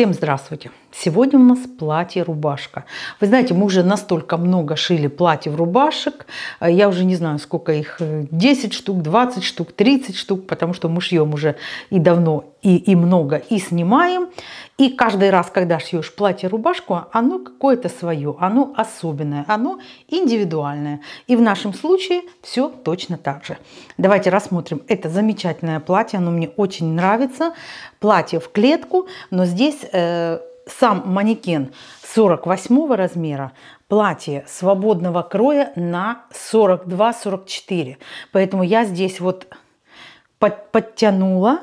Всем здравствуйте! Сегодня у нас платье-рубашка. Вы знаете, мы уже настолько много шили платьев-рубашек. Э, я уже не знаю, сколько их, 10 э, штук, 20 штук, 30 штук, потому что мы шьем уже и давно, и, и много, и снимаем. И каждый раз, когда шьешь платье-рубашку, оно какое-то свое, оно особенное, оно индивидуальное. И в нашем случае все точно так же. Давайте рассмотрим это замечательное платье, оно мне очень нравится. Платье в клетку, но здесь... Э, сам манекен 48 размера, платье свободного кроя на 42-44. Поэтому я здесь вот под, подтянула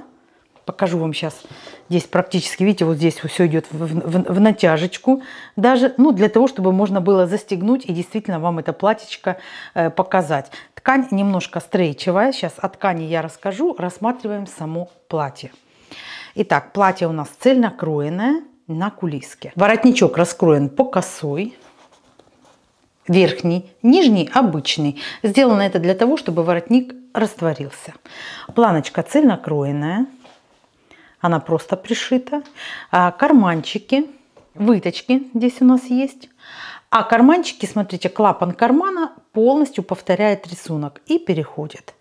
покажу вам сейчас. Здесь практически, видите, вот здесь все идет в, в, в натяжечку даже, ну, для того, чтобы можно было застегнуть и действительно вам это платьечко э, показать. Ткань немножко стрейчевая, сейчас о ткани я расскажу, рассматриваем само платье. Итак, платье у нас цельнокроенное на кулиске. Воротничок раскроен по косой, верхний, нижний обычный. Сделано это для того, чтобы воротник растворился. Планочка цельнокроенная она просто пришита. А, карманчики, выточки здесь у нас есть. А карманчики, смотрите, клапан кармана полностью повторяет рисунок и переходит.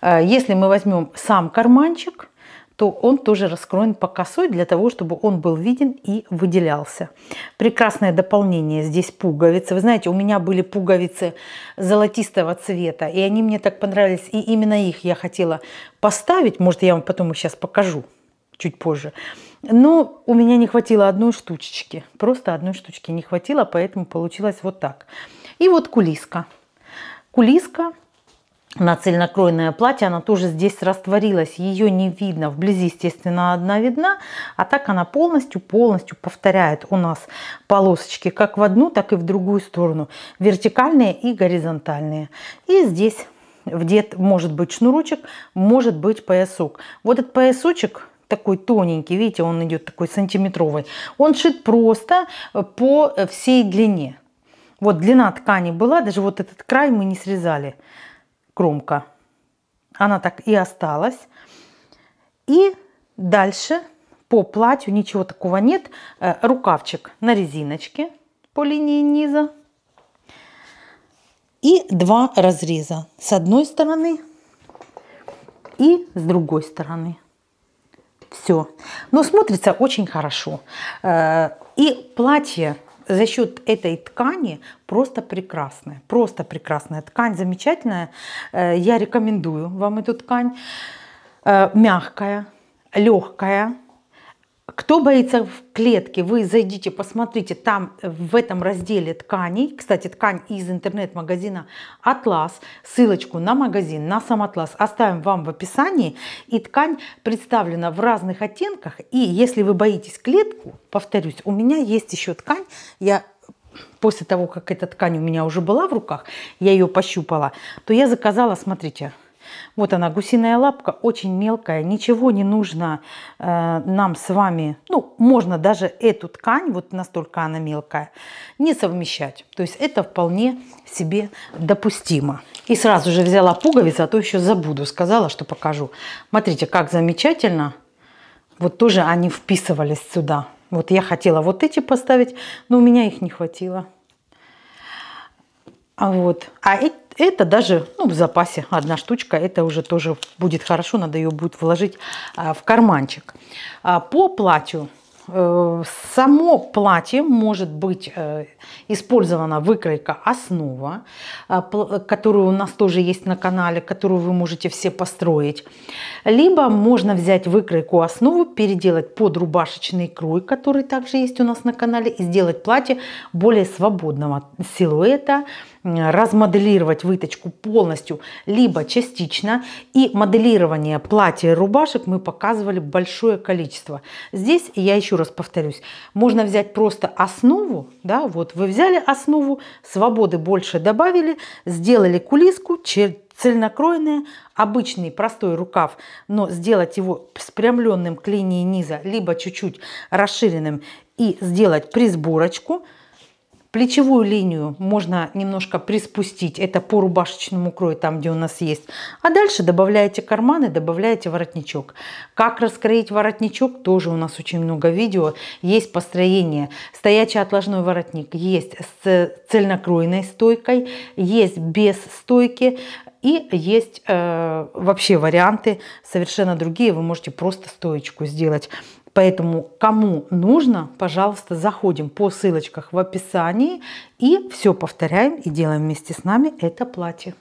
А, если мы возьмем сам карманчик, то он тоже раскроен по косой для того, чтобы он был виден и выделялся. Прекрасное дополнение здесь пуговицы. Вы знаете, у меня были пуговицы золотистого цвета, и они мне так понравились, и именно их я хотела поставить. Может, я вам потом их сейчас покажу чуть позже. Но у меня не хватило одной штучечки. Просто одной штучки не хватило, поэтому получилось вот так. И вот кулиска. Кулиска на цельнокройное платье, она тоже здесь растворилась, ее не видно, вблизи, естественно, одна видна, а так она полностью-полностью повторяет у нас полосочки, как в одну, так и в другую сторону, вертикальные и горизонтальные. И здесь вдет, может быть, шнурочек, может быть, поясок. Вот этот поясочек такой тоненький, видите, он идет такой сантиметровый. Он шит просто э, по э, всей длине. Вот длина ткани была, даже вот этот край мы не срезали, кромка. Она так и осталась. И дальше по платью ничего такого нет. Э, рукавчик на резиночке по линии низа. И два разреза с одной стороны и с другой стороны все. Но смотрится очень хорошо. Э, и платье за счет этой ткани просто прекрасное, Просто прекрасная ткань, замечательная. Э, я рекомендую вам эту ткань. Э, мягкая, легкая, кто боится в клетке, вы зайдите, посмотрите, там э, в этом разделе тканей, кстати, ткань из интернет-магазина «Атлас», ссылочку на магазин, на сам «Атлас» оставим вам в описании, и ткань представлена в разных оттенках, и если вы боитесь клетку, повторюсь, у меня есть еще ткань, я после того, как эта ткань у меня уже была в руках, я ее пощупала, то я заказала, смотрите, вот она, гусиная лапка, очень мелкая, ничего не нужно э, нам с вами, ну, можно даже эту ткань, вот настолько она мелкая, не совмещать. То есть это вполне себе допустимо. И сразу же взяла пуговицы, а то еще забуду, сказала, что покажу. Смотрите, как замечательно, вот тоже они вписывались сюда. Вот я хотела вот эти поставить, но у меня их не хватило. А вот. А это даже ну, в запасе одна штучка. Это уже тоже будет хорошо. Надо ее будет вложить а, в карманчик. А, по платью. Э, само платье может быть э, использована выкройка основа, а, которую у нас тоже есть на канале, которую вы можете все построить. Либо можно взять выкройку основу, переделать под рубашечный крой, который также есть у нас на канале, и сделать платье более свободного силуэта, размоделировать выточку полностью, либо частично. И моделирование платья и рубашек мы показывали большое количество. Здесь, я еще раз повторюсь, можно взять просто основу, да, вот вы взяли основу, свободы больше добавили, сделали кулиску, цельнокроенные, обычный простой рукав, но сделать его спрямленным к линии низа, либо чуть-чуть расширенным и сделать присборочку – Плечевую линию можно немножко приспустить, это по рубашечному крою, там где у нас есть. А дальше добавляете карманы, добавляете воротничок. Как раскроить воротничок, тоже у нас очень много видео. Есть построение, стоячий отложной воротник, есть с цельнокройной стойкой, есть без стойки, и есть э, вообще варианты совершенно другие. Вы можете просто стоечку сделать. Поэтому кому нужно, пожалуйста, заходим по ссылочках в описании и все повторяем и делаем вместе с нами это платье.